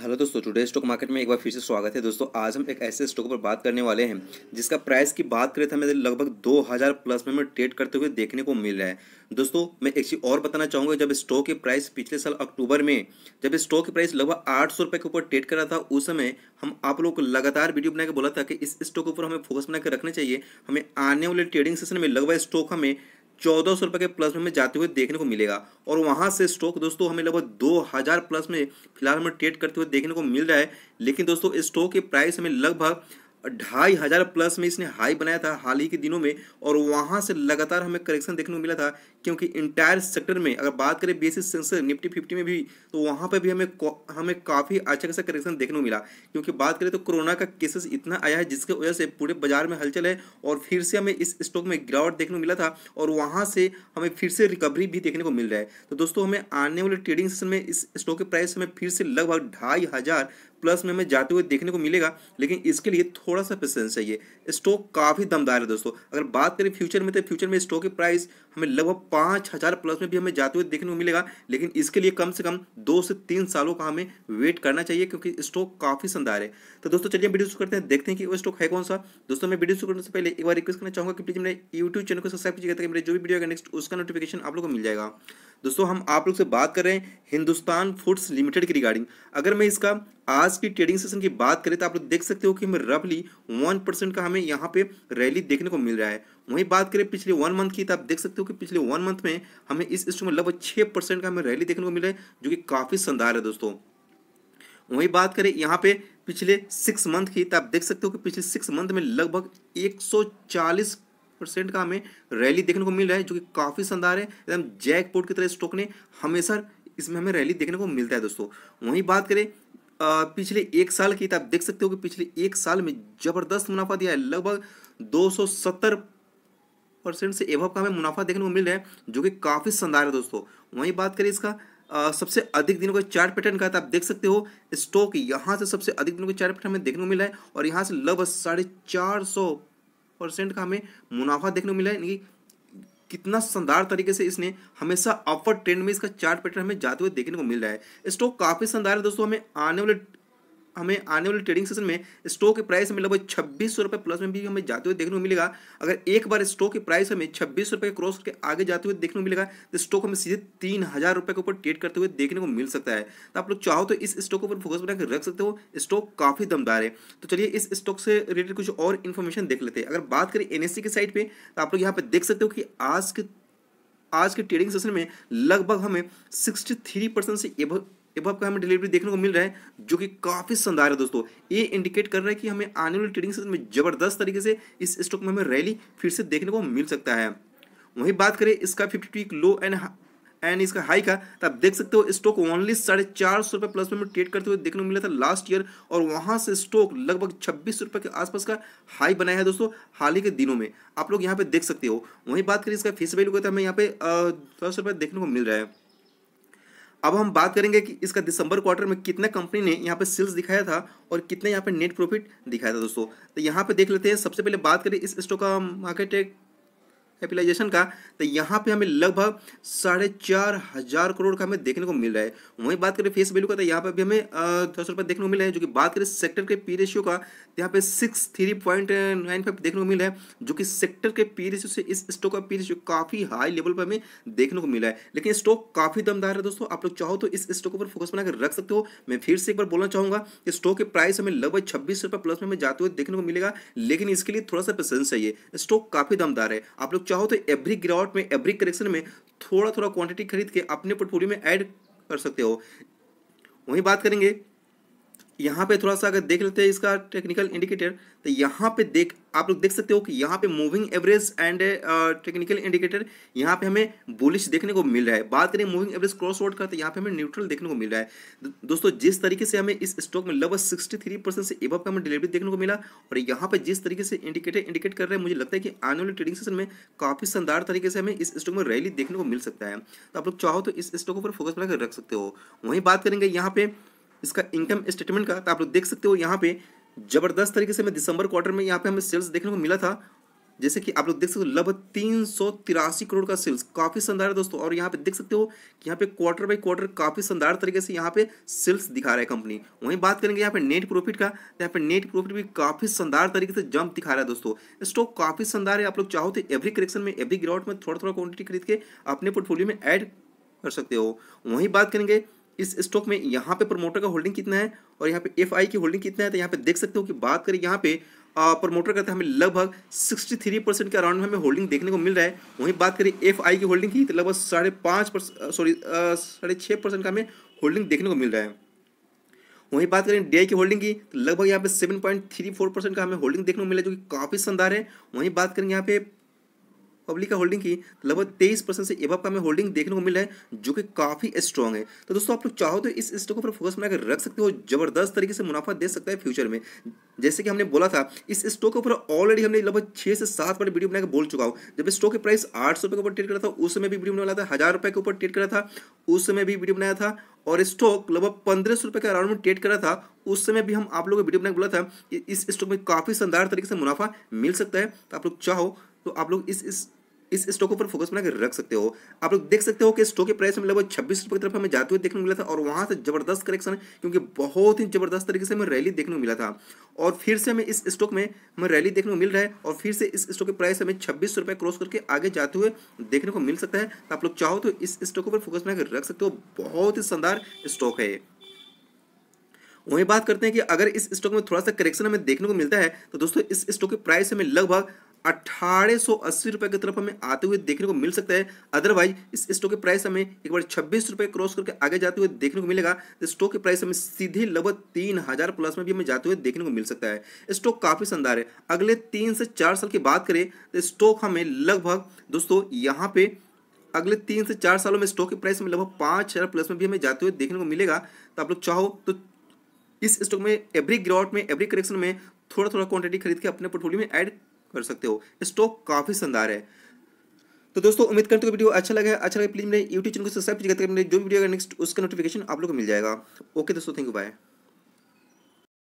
hello दोस्तों today stock market में एक बार फिर से स्वागत है दोस्तों आज हम एक ऐसे स्टॉक पर बात करने वाले हैं जिसका प्राइस की बात करें तो हमें लगभग 2000 प्लस में हमें ट्रेड करते हुए देखने को मिल रहा है दोस्तों मैं एक चीज़ और बताना चाहूँगा जब स्टॉक की प्राइस पिछले साल अक्टूबर में जब स्टॉक की प्राइस लगभग आठ सौ के ऊपर ट्रेड कर रहा था उस समय हम आप लोग को लगातार वीडियो बना के बोला था कि इस स्टॉक के ऊपर हमें फोकस बना के रखना चाहिए हमें आने वाले ट्रेडिंग सेशन में लगभग स्टॉक हमें चौदह सौ रुपए के प्लस में हमें जाते हुए देखने को मिलेगा और वहां से स्टॉक दोस्तों हमें लगभग दो हज़ार प्लस में फिलहाल हमें ट्रेड करते हुए देखने को मिल रहा है लेकिन दोस्तों स्टॉक की प्राइस हमें लगभग ढाई हज़ार प्लस में इसने हाई बनाया था हाल ही के दिनों में और वहाँ से लगातार हमें करेक्शन देखने को मिला था क्योंकि इंटायर सेक्टर में अगर बात करें बेसिस सेंसर निफ्टी फिफ्टी में भी तो वहाँ पर भी हमें हमें काफ़ी अच्छा खासा करेक्शन देखने को मिला क्योंकि बात करें तो कोरोना का केसेस इतना आया है जिसकी वजह से पूरे बाजार में हलचल है और फिर से हमें इस स्टॉक में गिरावट देखने को मिला था और वहाँ से हमें फिर से रिकवरी भी देखने को मिल रहा है तो दोस्तों हमें आने वाले ट्रेडिंग सेशन में इस स्टॉक के प्राइस हमें फिर से लगभग ढाई हज़ार प्लस में हमें जाते हुए देखने को मिलेगा लेकिन इसके लिए थोड़ा सा पेशेंस चाहिए स्टॉक काफ़ी दमदार है दोस्तों अगर बात करें फ्यूचर में तो फ्यूचर में स्टॉक की प्राइस हमें लगभग पाँच हज़ार प्लस में भी हमें जाते हुए देखने को मिलेगा लेकिन इसके लिए कम से कम दो से तीन सालों का हमें वेट करना चाहिए क्योंकि स्टॉक काफ़ी शानदार है तो दोस्तों चलिए वीडियो शुरू करते हैं देखते हैं कि वो स्टॉक है कौन सा दोस्तों मैं वीडियो शुरू करने से पहले एक बार रिक्वेस्ट करना चाहूँगा कि प्लीज़ मेरे यूट्यूब चैनल को सब्सक्राइब कीजिएगा ताकि मेरे जो भी वीडियो है नेक्स्ट उसका नोटिफिकेशन आप लोग को मिल जाएगा दोस्तों हम आप लोग से बात कर रहे हैं हिंदुस्तान फूड्स लिमिटेड की रिगार्डिंग अगर मैं इसका आज की ट्रेडिंग सेशन की बात करें तो आप लोग देख सकते हो कि हमें रफली वन परसेंट का हमें यहाँ पे रैली देखने को मिल रहा है वहीं बात करें पिछले वन मंथ की तो आप देख सकते हो कि पिछले वन मंथ में हमें इस स्टॉक में लगभग छः परसेंट का हमें रैली देखने को मिल रहा है जो कि काफ़ी शानदार है दोस्तों वहीं बात करें यहाँ पे पिछले सिक्स मंथ की तो आप देख सकते हो कि पिछले सिक्स मंथ में लगभग चालीस परसेंट का हमें रैली देखने को मिल रहा है जो कि काफ़ी शानदार है एकदम जैक की तरह स्टॉक ने हमेशा इसमें हमें रैली देखने को मिलता है दोस्तों वहीं बात करें पिछले एक साल की तो आप देख सकते हो कि पिछले एक साल में ज़बरदस्त मुनाफा दिया है लगभग 270 परसेंट से एवब का हमें मुनाफा देखने को मिल रहा है जो कि काफ़ी शानदार है दोस्तों वहीं बात करें इसका आ, सबसे अधिक दिनों का चार्ट पैटर्न का तो आप देख सकते हो स्टॉक यहाँ से सबसे अधिक दिनों का चार्ट पैटर्न हमें देखने को मिला है और यहाँ से लगभग साढ़े चार सौ परसेंट का हमें मुनाफा देखने को मिला है यानी कितना शानदार तरीके से इसने हमेशा अपवर ट्रेंड में इसका चार्ट पैटर्न हमें जाते हुए देखने को मिल रहा है स्टॉक काफ़ी शानदार है दोस्तों हमें आने वाले हमें आने वाले ट्रेडिंग सेशन में स्टॉक के प्राइस हमें लगभग छब्बीस सौ रुपये प्लस में भी हमें जाते हुए देखने को मिलेगा अगर एक बार स्टॉक के प्राइस हमें छब्बीस रुपये क्रॉस करके आगे जाते हुए देखने को मिलेगा तो स्टॉक हमें सीधे तीन हज़ार रुपये के ऊपर ट्रेड करते हुए देखने को मिल सकता है तो आप लोग चाहो तो इस स्टॉक ऊपर फोकस बनाकर रख सकते हो स्टॉक काफ़ी दमदार है तो चलिए इस स्टॉक से रिलेटेड कुछ और इन्फॉर्मेशन देख लेते हैं अगर बात करें एन e की साइड पर तो आप लोग यहाँ पर देख सकते हो कि आज के आज के ट्रेडिंग सेशन में लगभग हमें 63 परसेंट से एबव का हमें डिलीवरी देखने को मिल रहा है जो कि काफ़ी शानदार है दोस्तों ये इंडिकेट कर रहा है कि हमें आने वाली ट्रेडिंग सेशन में ज़बरदस्त तरीके से इस स्टॉक में हमें रैली फिर से देखने को मिल सकता है वहीं बात करें इसका fifty week low and and इसका हाई का तो आप देख सकते हो स्टॉक ओनली साढ़े चार सौ रुपये प्लस में ट्रेड करते हुए देखने को मिला था लास्ट ईयर और वहां से स्टॉक लगभग छब्बीस रुपये के आसपास का हाई बनाया है दोस्तों हाल ही के दिनों में आप लोग यहां पे देख सकते हो वहीं बात करें इसका फेस वैल्यू का तो हमें यहाँ पे दस रुपये देखने को मिल रहा है अब हम बात करेंगे कि इसका दिसंबर क्वार्टर में कितने कंपनी ने यहाँ पे सेल्स दिखाया था और कितने यहाँ पे नेट प्रॉफिट दिखाया था दोस्तों तो यहाँ पे देख लेते हैं सबसे पहले बात करें इस स्टॉक का मार्केट कैपिटलाइजेशन का तो यहाँ पे हमें लगभग साढ़े चार हज़ार करोड़ का हमें देखने को मिल रहा है वहीं बात करें फेस वैल्यू का तो यहाँ पे भी हमें दस रुपये देखने को मिल रहे हैं जो कि बात करें सेक्टर के पी रेशियो का तो यहाँ पे six three point nine five देखने को मिल रहा है जो कि सेक्टर के पी रेशियो से इस स्टॉक का पी रेशियो काफ़ी हाई लेवल पर हमें देखने को मिला है लेकिन स्टॉक काफ़ी दमदार है दोस्तों आप लोग चाहो तो इस स्टॉक पर फोकस बनाकर रख सकते हो मैं फिर से एक बार बोलना चाहूँगा कि स्टॉक के प्राइस हमें लगभग छब्बीस प्लस में हमें जाते हुए देखने को मिलेगा लेकिन इसके लिए थोड़ा सा पेसेंस चाहिए स्टॉक काफ़ी दमदार है आप लोग चाहो तो एवरी ग्राउट में एवरी करेक्शन में थोड़ा थोड़ा क्वांटिटी खरीद के अपने पोर्टफोलियो में ऐड कर सकते हो वहीं बात करेंगे यहाँ पे थोड़ा सा अगर देख लेते हैं इसका टेक्निकल इंडिकेटर तो यहाँ पे देख आप लोग देख सकते हो कि यहाँ पे moving average and technical indicator यहाँ पे हमें बुलिश देखने को मिल रहा है बात करें मूविंग एवरेज क्रॉस रोड का तो यहाँ पे हमें न्यूट्रल देखने को मिल रहा है दोस्तों जिस तरीके से हमें इस स्टॉक में लगभग सिक्सटी थ्री परसेंट से एबव का हमें डिलीवरी देखने को मिला और यहाँ पे जिस तरीके से इंडिकेटर इंडिकेट कर रहे हैं मुझे लगता है कि आने वाले ट्रेडिंग सेशन में काफ़ी शानदार तरीके से हमें इस स्टॉक में रैली देखने को मिल सकता है तो आप लोग चाहो तो इस स्टॉक पर फोकस बनाकर रख सकते हो वहीं बात करेंगे यहाँ पे इसका इनकम स्टेटमेंट का तो आप लोग देख सकते हो यहाँ पे ज़बरदस्त तरीके से हमें दिसंबर क्वार्टर में यहाँ पे हमें सेल्स देखने को मिला था जैसे कि आप लोग देख सकते हो लगभग तीन सौ तिरासी करोड़ का सेल्स काफ़ी शानदार है दोस्तों और यहाँ पे देख सकते हो कि यहाँ पे क्वार्टर बाई क्वार्टर काफ़ी शानदार तरीके से यहाँ पे सेल्स दिखा रहा है कंपनी वहीं बात करेंगे यहाँ पे नेट प्रॉफिट का तो यहाँ पे नेट प्रॉफिट भी काफ़ी शानदार तरीके से जंप दिखा रहा है दोस्तों स्टॉक काफ़ी शानदार है आप लोग चाहो तो एवरी करेक्शन में एवरी ग्राउंड में थोड़ा थोड़ा क्वान्टिटी खरीद के अपने पोर्टफोलियो में एड कर सकते हो वहीं बात करेंगे इस स्टॉक में यहाँ पे प्रमोटर का होल्डिंग कितना है और यहाँ पे एफ की होल्डिंग कितना है तो यहाँ पे देख सकते हो कि बात करें यहाँ पे प्रमोटर करते हमें लगभग 63 परसेंट के अराउंड में हमें होल्डिंग देखने को मिल रहा है वहीं बात करें एफ की होल्डिंग की तो लगभग साढ़े पाँच परसेंट सॉरी साढ़े छः परसेंट का हमें होल्डिंग देखने को मिल रहा है वहीं बात करें डी की होल्डिंग की तो लगभग यहाँ पे seven point three four percent का हमें होल्डिंग देखने को मिला जो कि काफ़ी शानदार है वहीं बात करें यहाँ पे पब्लिक का होल्डिंग की तो लगभग तेईस परसेंट से एवब का हमें होल्डिंग देखने को मिल रहा है जो कि काफ़ी स्ट्रॉन्ग है तो दोस्तों आप लोग चाहो तो इस स्टॉक पर फोकस बनाकर रख सकते हो जबरदस्त तरीके से मुनाफा दे सकता है फ्यूचर में जैसे कि हमने बोला था इस स्टॉक के ऊपर ऑलरेडी हमने लगभग छह से सात बार वीडियो बनाकर बोल चुका हूँ जब स्टॉक की प्राइस आठ के ऊपर ट्रेड करा था उस समय भी वीडियो बनाया था हज़ार के ऊपर ट्रेड करा था उस समय भी वीडियो बनाया था और स्टॉक लगभग पंद्रह सौ रुपए का अराउंड में ट्रेड करा था उस समय भी हम आप लोगों को वीडियो बनाकर बोला था इस स्टॉक में काफ़ी शानदार तरीके से मुनाफा मिल सकता है तो आप लोग चाहो तो आप लोग इस, इस इस स्टॉक ऊपर फोकस बना के रख सकते हो आप लोग देख सकते हो कि स्टॉक के प्राइस में लगभग छब्बीस रुपए की तरफ हमें जाते हुए देखने को मिला था और वहां से जबरदस्त करेक्शन क्योंकि बहुत ही जबरदस्त तरीके से हमें रैली देखने को मिला था और फिर से हमें इस स्टॉक में हमें रैली देखने को मिल रहा है और फिर से इस स्टॉक के प्राइस हमें छब्बीस रुपए क्रॉस करके आगे जाते हुए देखने को मिल सकता है तो आप लोग चाहो तो इस स्टॉक पर फोकस बना के रख सकते हो बहुत ही शानदार स्टॉक है वहीं बात करते हैं कि अगर इस स्टॉक में थोड़ा सा करेक्शन हमें देखने को मिलता है तो दोस्तों इस स्टॉक के प्राइस हमें लगभग अट्ठारह रुपए की तरफ हमें आते हुए देखने को मिल सकता है अदरवाइज इस स्टॉक के प्राइस हमें एक बार छब्बीस रुपए क्रॉस करके आगे जाते हुए देखने को मिलेगा तो स्टॉक के प्राइस हमें सीधे लगभग तीन हजार प्लस में भी हमें जाते हुए देखने को मिल सकता है स्टॉक काफी शानदार है अगले तीन से चार साल की बात करें तो स्टॉक हमें लगभग दोस्तों यहाँ पे अगले तीन से चार सालों में स्टॉक के प्राइस में लगभग पाँच हज़ार प्लस में भी हमें जाते हुए देखने को मिलेगा तो आप लोग चाहो तो इस स्टॉक में एवरी ग्राउट में एवरी करेक्शन में थोड़ा थोड़ा क्वांटिटी खरीद के अपने पोर्टफोलियो में ऐड कर सकते हो स्टॉक काफ़ी शानदार है तो दोस्तों उम्मीद करते हो वीडियो अच्छा लगा अच्छा लगा प्लीज़ मेरे यूट्यूब चैनल को सब्सक्राइब करके मेरे जो वीडियो नेक्स्ट उसका नोटिफिकेशन आप लोग को मिल जाएगा ओके दोस्तों थैंक यू बाय